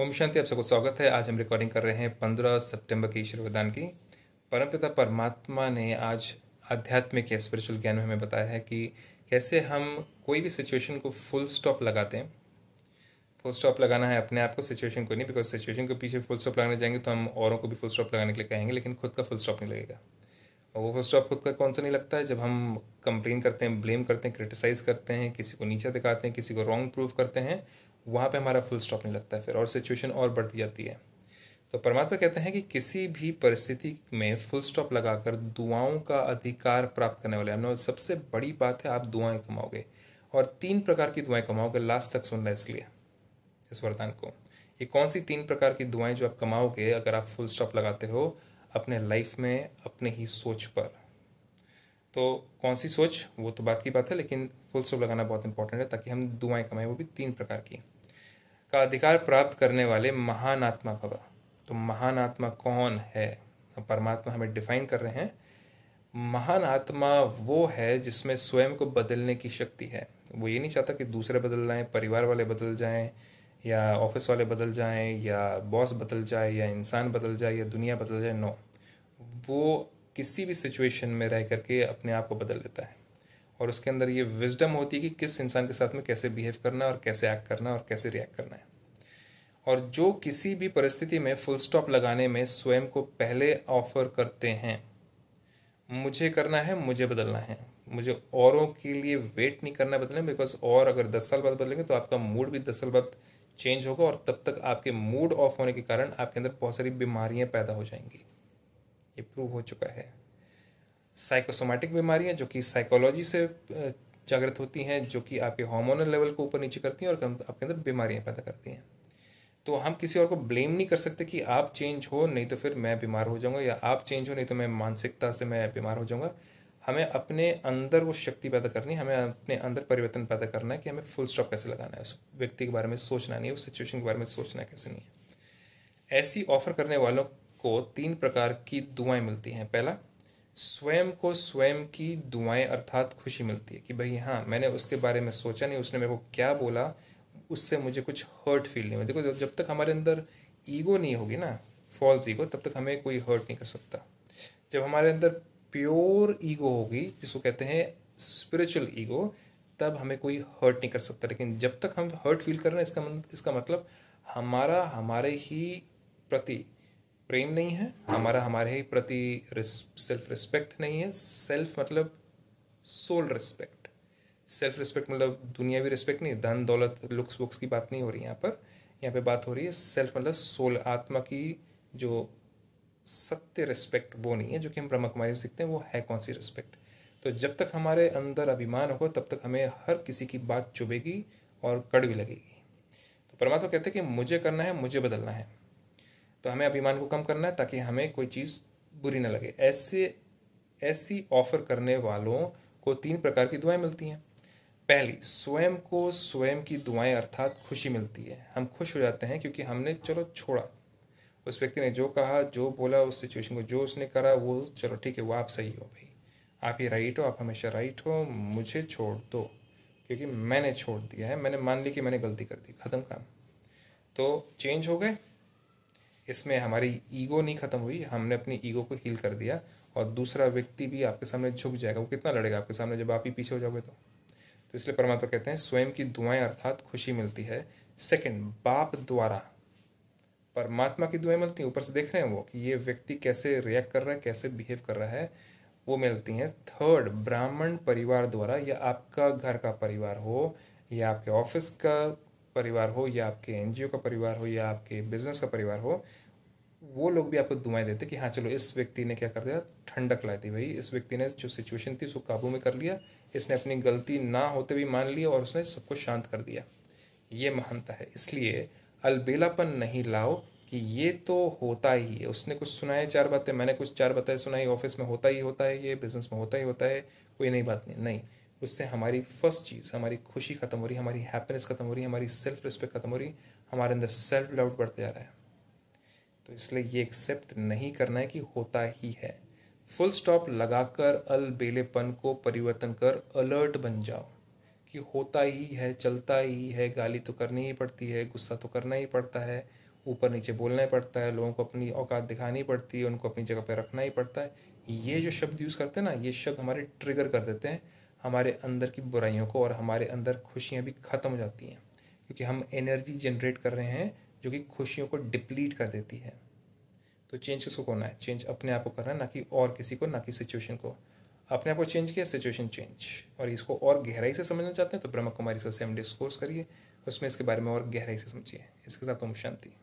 ओम शांति आप सबको स्वागत है आज हम रिकॉर्डिंग कर रहे हैं पंद्रह सितंबर की वरदान की परमपिता परमात्मा ने आज आध्यात्मिक या स्पिरिचुअल ज्ञान में हमें बताया है कि कैसे हम कोई भी सिचुएशन को फुल स्टॉप लगाते हैं फुल स्टॉप लगाना है अपने आप को सिचुएशन को नहीं बिकॉज सिचुएशन के पीछे फुल स्टॉप लगाने जाएंगे तो हम औरों को भी फुल स्टॉप लगाने के लिए कहेंगे लेकिन खुद का फुल स्टॉप नहीं लगेगा और वो फुल स्टॉप खुद का कौन सा नहीं लगता है जब हम कंप्लेन करते हैं ब्लेम करते हैं क्रिटिसाइज़ करते हैं किसी को नीचा दिखाते हैं किसी को रॉन्ग प्रूफ करते हैं वहाँ पे हमारा फुल स्टॉप नहीं लगता है फिर और सिचुएशन और बढ़ती जाती है तो परमात्मा कहते हैं कि किसी भी परिस्थिति में फुल स्टॉप लगाकर दुआओं का अधिकार प्राप्त करने वाले हमने सबसे बड़ी बात है आप दुआएं कमाओगे और तीन प्रकार की दुआएं कमाओगे लास्ट तक सुनना इसलिए इस वरदान को ये कौन सी तीन प्रकार की दुआएं जो आप कमाओगे अगर आप फुल स्टॉप लगाते हो अपने लाइफ में अपने ही सोच पर तो कौन सी सोच वो तो बात की बात है लेकिन फुल स्टॉप लगाना बहुत इंपॉर्टेंट है ताकि हम दुआएं कमाएं वो भी तीन प्रकार की का अधिकार प्राप्त करने वाले महान आत्मा भव तो महान आत्मा कौन है तो परमात्मा हमें डिफाइन कर रहे हैं महान आत्मा वो है जिसमें स्वयं को बदलने की शक्ति है वो ये नहीं चाहता कि दूसरे बदल जाएं परिवार वाले बदल जाएं या ऑफिस वाले बदल जाएं या बॉस बदल जाए या इंसान बदल जाए या दुनिया बदल जाए नो वो किसी भी सिचुएशन में रह करके अपने आप को बदल लेता है और उसके अंदर ये विजडम होती है कि किस इंसान के साथ में कैसे बिहेव करना है और कैसे एक्ट करना है और कैसे रिएक्ट करना है और जो किसी भी परिस्थिति में फुल स्टॉप लगाने में स्वयं को पहले ऑफर करते हैं मुझे करना है मुझे बदलना है मुझे औरों के लिए वेट नहीं करना बदलने बिकॉज और अगर दस साल बाद बदलेंगे तो आपका मूड भी दस साल बाद चेंज होगा और तब तक आपके मूड ऑफ होने के कारण आपके अंदर बहुत सारी बीमारियां पैदा हो जाएंगी ये प्रूव हो चुका है साइकोसोमेटिक बीमारियां जो कि साइकोलॉजी से जागृत होती हैं जो कि आपके हार्मोनल लेवल को ऊपर नीचे करती हैं और आपके अंदर बीमारियां पैदा करती हैं तो हम किसी और को ब्लेम नहीं कर सकते कि आप चेंज हो नहीं तो फिर मैं बीमार हो जाऊंगा या आप चेंज हो नहीं तो मैं मानसिकता से मैं बीमार हो जाऊंगा हमें अपने अंदर वो शक्ति पैदा करनी है हमें अपने अंदर परिवर्तन पैदा करना है कि हमें फुल स्टॉप कैसे लगाना है उस व्यक्ति के बारे में सोचना नहीं है उस सिचुएशन के बारे में सोचना कैसे नहीं है ऐसी ऑफर करने वालों को तीन प्रकार की दुआएं मिलती हैं पहला स्वयं को स्वयं की दुआएं अर्थात खुशी मिलती है कि भाई हाँ मैंने उसके बारे में सोचा नहीं उसने मेरे को क्या बोला उससे मुझे कुछ हर्ट फील नहीं देखो जब तक हमारे अंदर ईगो नहीं होगी ना फॉल्स ईगो तब तक हमें कोई हर्ट नहीं कर सकता जब हमारे अंदर प्योर ईगो होगी जिसको कहते हैं स्पिरिचुअल ईगो तब हमें कोई हर्ट नहीं कर सकता लेकिन जब तक हम हर्ट फील कर रहे हैं इसका मन इसका मतलब हमारा हमारे ही प्रति प्रेम नहीं है हमारा हमारे ही प्रति सेल्फ रिस्पेक्ट नहीं है सेल्फ मतलब सोल रिस्पेक्ट सेल्फ रिस्पेक्ट मतलब दुनियावी रिस्पेक्ट नहीं धन दौलत लुक्स वुक्स की बात नहीं हो रही यहाँ पर यहाँ पे बात हो रही है सेल्फ मतलब सोल आत्मा की जो सत्य रिस्पेक्ट वो नहीं है जो कि हम ब्रह्म कुमारी सीखते हैं वो है कौन सी रिस्पेक्ट तो जब तक हमारे अंदर अभिमान होगा तब तक हमें हर किसी की बात चुभेगी और कड़वी लगेगी तो परमात्मा कहते हैं कि मुझे करना है मुझे बदलना है तो हमें अभिमान को कम करना है ताकि हमें कोई चीज़ बुरी ना लगे ऐसे ऐसी ऑफर करने वालों को तीन प्रकार की दुआएं मिलती हैं पहली स्वयं को स्वयं की दुआएं अर्थात खुशी मिलती है हम खुश हो जाते हैं क्योंकि हमने चलो छोड़ा उस व्यक्ति ने जो कहा जो बोला उस सिचुएशन को जो उसने करा वो चलो ठीक है वो आप सही हो भाई आप ही राइट हो आप हमेशा राइट हो मुझे छोड़ दो क्योंकि मैंने छोड़ दिया है मैंने मान ली कि मैंने गलती कर दी ख़त्म काम तो चेंज हो गए इसमें हमारी ईगो नहीं ख़त्म हुई हमने अपनी ईगो को हील कर दिया और दूसरा व्यक्ति भी आपके सामने झुक जाएगा वो कितना लड़ेगा आपके सामने जब आप ही पीछे हो जाओगे तो तो इसलिए परमात्मा कहते हैं स्वयं की दुआएं अर्थात खुशी मिलती है सेकंड बाप द्वारा परमात्मा की दुआएं मिलती हैं ऊपर से देख रहे हैं वो कि ये व्यक्ति कैसे रिएक्ट कर रहा है कैसे बिहेव कर रहा है वो मिलती हैं थर्ड ब्राह्मण परिवार द्वारा या आपका घर का परिवार हो या आपके ऑफिस का परिवार हो या आपके एनजीओ का परिवार हो या आपके बिजनेस का परिवार हो वो लोग भी आपको दुआएं देते कि हाँ चलो इस व्यक्ति ने क्या कर दिया ठंडक ला दी भाई इस व्यक्ति ने जो सिचुएशन थी उसको काबू में कर लिया इसने अपनी गलती ना होते भी मान लिया और उसने सबको शांत कर दिया ये महानता है इसलिए अलबेलापन नहीं लाओ कि ये तो होता ही है उसने कुछ सुनाए चार बातें मैंने कुछ चार बातें सुनाई ऑफिस में होता ही होता है ये बिजनेस में होता ही होता है कोई नई बात नहीं नहीं उससे हमारी फर्स्ट चीज़ हमारी खुशी ख़त्म हो रही हमारी हैप्पीनेस ख़त्म हो रही हमारी सेल्फ रिस्पेक्ट ख़त्म हो रही हमारे अंदर सेल्फ डाउट बढ़ते जा रहा है तो इसलिए ये एक्सेप्ट नहीं करना है कि होता ही है फुल स्टॉप लगाकर अलबेलेपन को परिवर्तन कर अलर्ट बन जाओ कि होता ही है चलता ही है गाली तो करनी ही पड़ती है गुस्सा तो करना ही पड़ता है ऊपर नीचे बोलना ही पड़ता है लोगों को अपनी औकात दिखानी पड़ती है उनको अपनी जगह पर रखना ही पड़ता है ये जो शब्द यूज़ करते हैं ना ये शब्द हमारे ट्रिगर कर देते हैं हमारे अंदर की बुराइयों को और हमारे अंदर खुशियाँ भी ख़त्म हो जाती हैं क्योंकि हम एनर्जी जनरेट कर रहे हैं जो कि खुशियों को डिप्लीट कर देती है तो चेंज किसको करना है चेंज अपने आप को करना है ना कि और किसी को ना कि सिचुएशन को अपने आप को चेंज किया सिचुएशन चेंज और इसको और गहराई से समझना चाहते हैं तो ब्रह्म कुमारी से सेम डिस्कोर्स करिए उसमें इसके बारे में और गहराई से समझिए इसके साथ ओम शांति